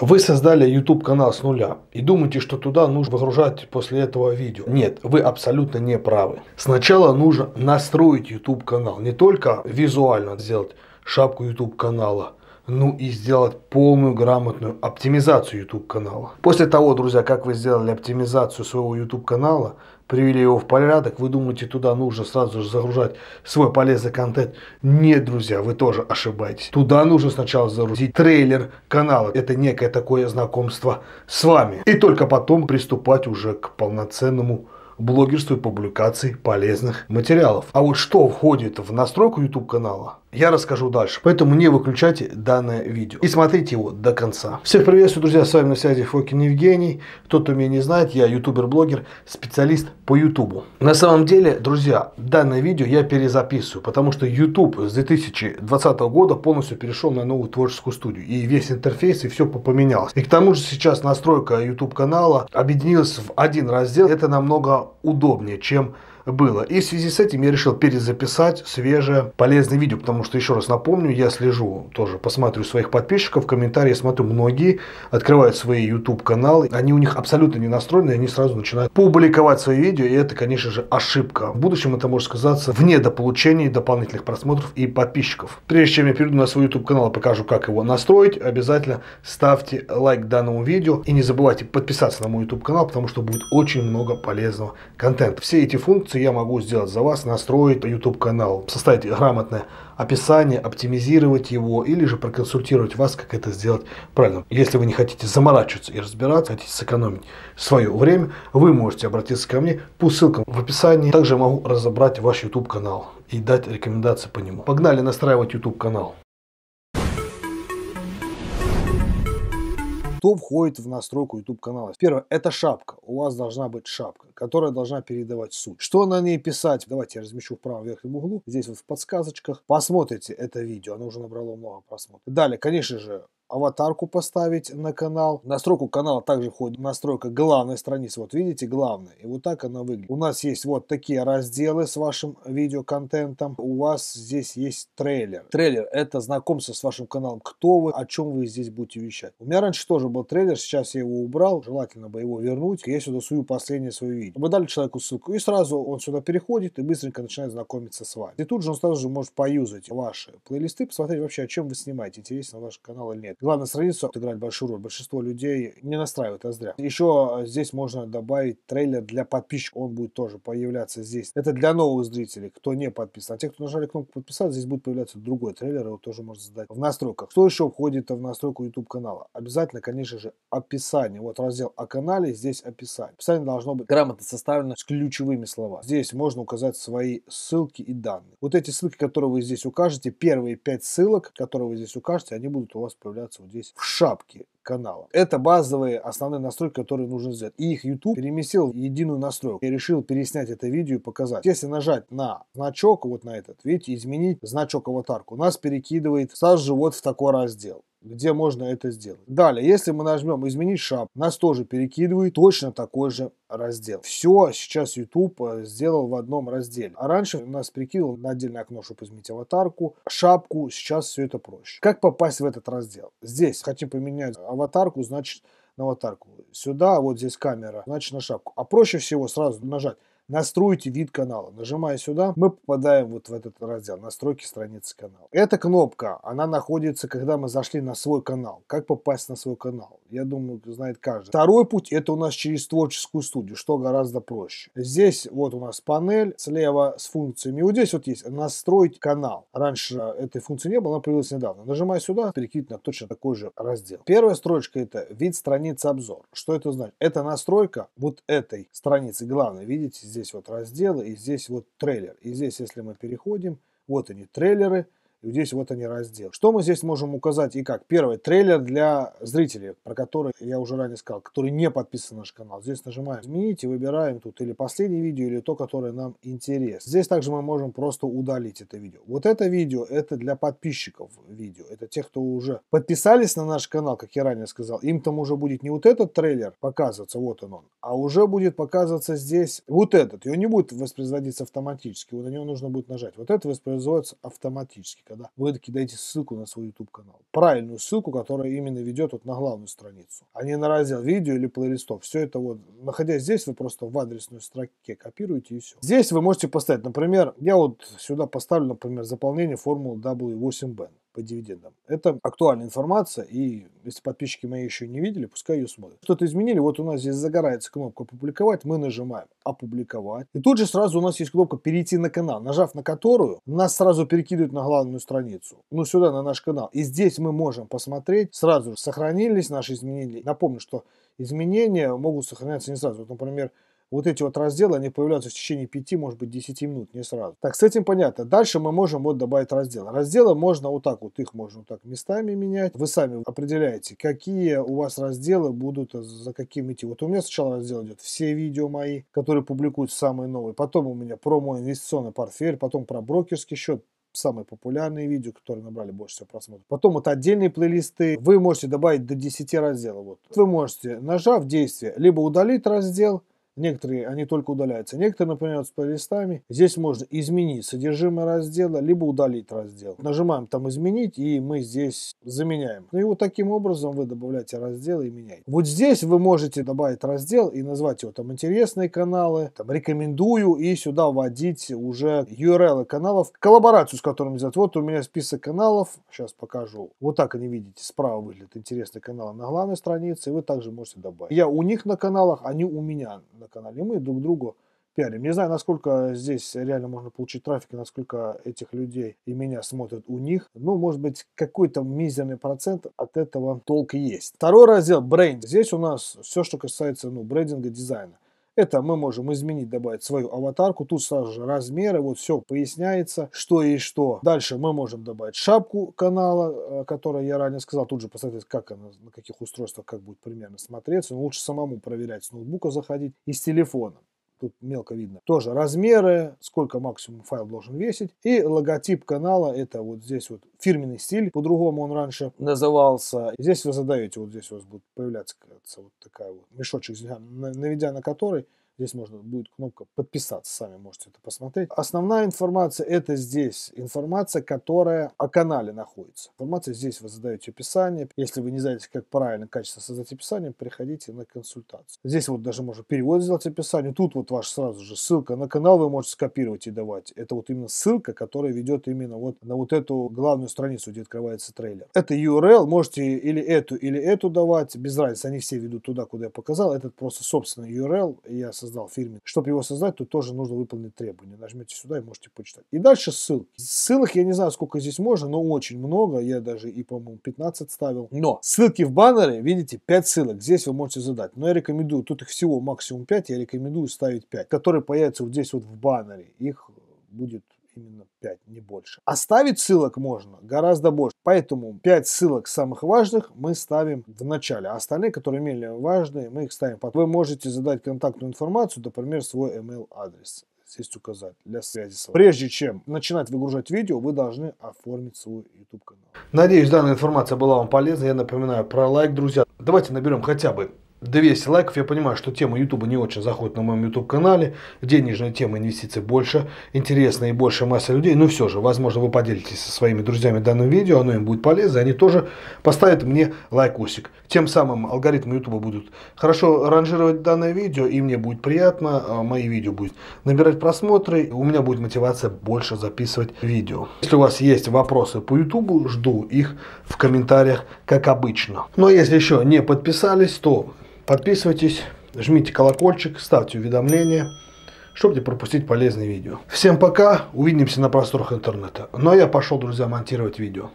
Вы создали YouTube канал с нуля и думаете, что туда нужно выгружать после этого видео. Нет, вы абсолютно не правы. Сначала нужно настроить YouTube канал, не только визуально сделать шапку YouTube канала, ну и сделать полную грамотную оптимизацию YouTube канала. После того, друзья, как вы сделали оптимизацию своего YouTube канала, привели его в порядок, вы думаете, туда нужно сразу же загружать свой полезный контент. Нет, друзья, вы тоже ошибаетесь. Туда нужно сначала загрузить трейлер канала. Это некое такое знакомство с вами. И только потом приступать уже к полноценному блогерству и публикации полезных материалов. А вот что входит в настройку YouTube канала, я расскажу дальше. Поэтому не выключайте данное видео и смотрите его до конца. Всех приветствую, друзья, с вами на связи Фокин Евгений. Кто кто меня не знает, я ютубер-блогер, специалист по YouTube. На самом деле, друзья, данное видео я перезаписываю, потому что YouTube с 2020 года полностью перешел на новую творческую студию. И весь интерфейс, и все поменялось. И к тому же сейчас настройка YouTube канала объединилась в один раздел. Это намного удобнее, чем было. И в связи с этим я решил перезаписать свежее полезное видео, потому что, еще раз напомню, я слежу тоже, посмотрю своих подписчиков, комментарии смотрю, многие открывают свои YouTube каналы, они у них абсолютно не настроены, они сразу начинают публиковать свои видео, и это, конечно же, ошибка. В будущем это может сказаться в недополучении дополнительных просмотров и подписчиков. Прежде чем я перейду на свой YouTube канал и покажу, как его настроить, обязательно ставьте лайк данному видео и не забывайте подписаться на мой YouTube канал, потому что будет очень много полезного контента. Все эти функции все я могу сделать за вас, настроить YouTube канал, составить грамотное описание, оптимизировать его или же проконсультировать вас, как это сделать правильно. Если вы не хотите заморачиваться и разбираться, хотите сэкономить свое время, вы можете обратиться ко мне по ссылкам в описании. Также могу разобрать ваш YouTube канал и дать рекомендации по нему. Погнали настраивать YouTube канал. Что входит в настройку YouTube канала? Первое, это шапка. У вас должна быть шапка, которая должна передавать суть. Что на ней писать? Давайте я размещу в правом верхнем углу. Здесь вот в подсказочках. Посмотрите это видео. Оно уже набрало много просмотров. Далее, конечно же, аватарку поставить на канал. настройку канала также входит настройка главной страницы. Вот видите, главная. И вот так она выглядит. У нас есть вот такие разделы с вашим видеоконтентом. У вас здесь есть трейлер. Трейлер – это знакомство с вашим каналом. Кто вы, о чем вы здесь будете вещать. У меня раньше тоже был трейлер, сейчас я его убрал. Желательно бы его вернуть. Я сюда сую последнее свое видео. Вы дали человеку ссылку, и сразу он сюда переходит и быстренько начинает знакомиться с вами. И тут же он сразу же может поюзать ваши плейлисты, посмотреть вообще, о чем вы снимаете, интересно ваш канал или нет. Главное, страницу играть большую роль. Большинство людей не настраивает, а зря. Еще здесь можно добавить трейлер для подписчиков. Он будет тоже появляться здесь. Это для новых зрителей, кто не подписан. А те, кто нажали кнопку подписаться, здесь будет появляться другой трейлер. Его тоже можно задать в настройках. Что еще входит в настройку YouTube канала? Обязательно, конечно же, описание. Вот раздел о канале, здесь описание. Описание должно быть грамотно составлено с ключевыми словами. Здесь можно указать свои ссылки и данные. Вот эти ссылки, которые вы здесь укажете, первые пять ссылок, которые вы здесь укажете, они будут у вас появляться появляются вот здесь в шапке канала. Это базовые основные настройки, которые нужно сделать. И их YouTube переместил в единую настройку. Я решил переснять это видео и показать. Если нажать на значок, вот на этот, видите, изменить значок аватарку, нас перекидывает сразу же вот в такой раздел где можно это сделать. Далее, если мы нажмем «Изменить шап», нас тоже перекидывает точно такой же раздел. Все сейчас YouTube э, сделал в одном разделе. А раньше нас перекидывал на отдельное окно, чтобы изменить аватарку, шапку. Сейчас все это проще. Как попасть в этот раздел? Здесь хотим поменять аватарку, значит на аватарку. Сюда, вот здесь камера, значит на шапку. А проще всего сразу нажать настройте вид канала. Нажимая сюда, мы попадаем вот в этот раздел настройки страницы канала. Эта кнопка, она находится, когда мы зашли на свой канал. Как попасть на свой канал? Я думаю, знает каждый. Второй путь это у нас через творческую студию, что гораздо проще. Здесь вот у нас панель слева с функциями. Вот здесь вот есть настроить канал. Раньше этой функции не было, она появилась недавно. Нажимая сюда, перекинуть на точно такой же раздел. Первая строчка это вид страницы обзор. Что это значит? Это настройка вот этой страницы. Главное, видите, здесь здесь вот разделы, и здесь вот трейлер. И здесь, если мы переходим, вот они трейлеры – и здесь вот они раздел. Что мы здесь можем указать и как? Первый трейлер для зрителей, про который я уже ранее сказал, который не подписан на наш канал. Здесь нажимаем «Изменить» и выбираем тут или последнее видео, или то, которое нам интересно. Здесь также мы можем просто удалить это видео. Вот это видео, это для подписчиков видео. Это те, кто уже подписались на наш канал, как я ранее сказал. Им там уже будет не вот этот трейлер показываться, вот он он, а уже будет показываться здесь вот этот. И он не будет воспроизводиться автоматически. Вот на него нужно будет нажать. Вот это воспроизводится автоматически ссылочка, да, вы кидаете ссылку на свой YouTube канал. Правильную ссылку, которая именно ведет вот на главную страницу, а не на раздел видео или плейлистов. Все это вот, находясь здесь, вы просто в адресной строке копируете и все. Здесь вы можете поставить, например, я вот сюда поставлю, например, заполнение формулы W8BAN по дивидендам. Это актуальная информация, и если подписчики мои еще не видели, пускай ее смотрят. Что-то изменили, вот у нас здесь загорается кнопка «Опубликовать», мы нажимаем «Опубликовать». И тут же сразу у нас есть кнопка «Перейти на канал», нажав на которую, нас сразу перекидывают на главную страницу, ну сюда, на наш канал. И здесь мы можем посмотреть, сразу сохранились наши изменения. Напомню, что изменения могут сохраняться не сразу. Вот, например, вот эти вот разделы, они появляются в течение 5, может быть, 10 минут, не сразу. Так, с этим понятно. Дальше мы можем вот добавить разделы. Разделы можно вот так вот, их можно вот так местами менять. Вы сами определяете, какие у вас разделы будут э, за каким идти. Вот у меня сначала раздел идет все видео мои, которые публикуют самые новые. Потом у меня про мой инвестиционный портфель, потом про брокерский счет, самые популярные видео, которые набрали больше всего просмотров. Потом вот отдельные плейлисты. Вы можете добавить до 10 разделов. Вот. Вы можете, нажав действие, либо удалить раздел, Некоторые, они только удаляются. Некоторые, например, с плейлистами, здесь можно изменить содержимое раздела, либо удалить раздел. Нажимаем там «Изменить», и мы здесь заменяем. Ну и вот таким образом вы добавляете разделы и меняете. Вот здесь вы можете добавить раздел и назвать его там «Интересные каналы», там «Рекомендую», и сюда вводить уже URL каналов, коллаборацию с которыми сделать. Вот у меня список каналов, сейчас покажу. Вот так они, видите, справа выглядят «Интересные каналы» на главной странице, и вы также можете добавить. Я у них на каналах, они у меня на канале, и мы друг другу пиарим. Не знаю, насколько здесь реально можно получить трафик, и насколько этих людей и меня смотрят у них. Ну, может быть, какой-то мизерный процент от этого толк есть. Второй раздел – бренд. Здесь у нас все, что касается ну, брендинга, дизайна. Это мы можем изменить, добавить свою аватарку. Тут сразу же размеры, вот все поясняется, что и что. Дальше мы можем добавить шапку канала, э, которую я ранее сказал. Тут же посмотреть, как она, на каких устройствах, как будет примерно смотреться. Но лучше самому проверять с ноутбука заходить и с телефона тут мелко видно. Тоже размеры, сколько максимум файл должен весить. И логотип канала, это вот здесь вот фирменный стиль, по-другому он раньше назывался. Здесь вы задаете, вот здесь у вас будет появляться кажется, вот такая вот мешочек, наведя на который, Здесь можно будет кнопка подписаться, сами можете это посмотреть. Основная информация это здесь информация, которая о канале находится. Информация здесь вы задаете описание. Если вы не знаете, как правильно качественно создать описание, приходите на консультацию. Здесь вот даже можно перевод сделать описание. Тут вот ваш сразу же ссылка на канал вы можете скопировать и давать. Это вот именно ссылка, которая ведет именно вот на вот эту главную страницу, где открывается трейлер. Это URL, можете или эту, или эту давать, без разницы, они все ведут туда, куда я показал. Этот просто собственный URL, я создал создал фирменный. Чтобы его создать, тут тоже нужно выполнить требования. Нажмите сюда и можете почитать. И дальше ссылки. Ссылок я не знаю, сколько здесь можно, но очень много. Я даже и, по-моему, 15 ставил. Но ссылки в баннере, видите, 5 ссылок. Здесь вы можете задать. Но я рекомендую, тут их всего максимум 5, я рекомендую ставить 5, которые появятся вот здесь вот в баннере. Их будет именно 5, не больше. Оставить ссылок можно гораздо больше. Поэтому 5 ссылок самых важных мы ставим в начале. А остальные, которые менее важные, мы их ставим Вы можете задать контактную информацию, например, свой email адрес здесь указать для связи с вами. Прежде чем начинать выгружать видео, вы должны оформить свой YouTube канал. Надеюсь, данная информация была вам полезна. Я напоминаю про лайк, друзья. Давайте наберем хотя бы 200 лайков, я понимаю, что тема YouTube не очень заходит на моем YouTube канале, денежная тема инвестиций больше, интересна и больше масса людей, но ну все же, возможно, вы поделитесь со своими друзьями данным видео, оно им будет полезно, они тоже поставят мне лайкосик. Тем самым алгоритмы YouTube будут хорошо ранжировать данное видео, и мне будет приятно, а мои видео будут набирать просмотры, у меня будет мотивация больше записывать видео. Если у вас есть вопросы по YouTube, жду их в комментариях, как обычно. Но ну, а если еще не подписались, то Подписывайтесь, жмите колокольчик, ставьте уведомления, чтобы не пропустить полезные видео. Всем пока, увидимся на просторах интернета. Но ну а я пошел, друзья, монтировать видео.